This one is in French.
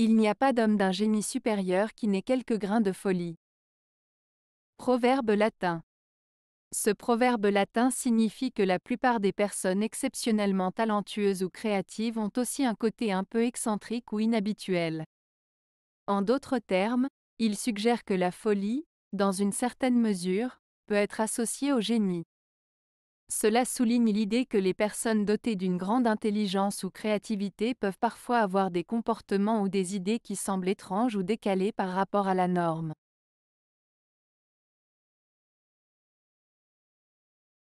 Il n'y a pas d'homme d'un génie supérieur qui n'ait quelques grains de folie. Proverbe latin. Ce proverbe latin signifie que la plupart des personnes exceptionnellement talentueuses ou créatives ont aussi un côté un peu excentrique ou inhabituel. En d'autres termes, il suggère que la folie, dans une certaine mesure, peut être associée au génie. Cela souligne l'idée que les personnes dotées d'une grande intelligence ou créativité peuvent parfois avoir des comportements ou des idées qui semblent étranges ou décalées par rapport à la norme.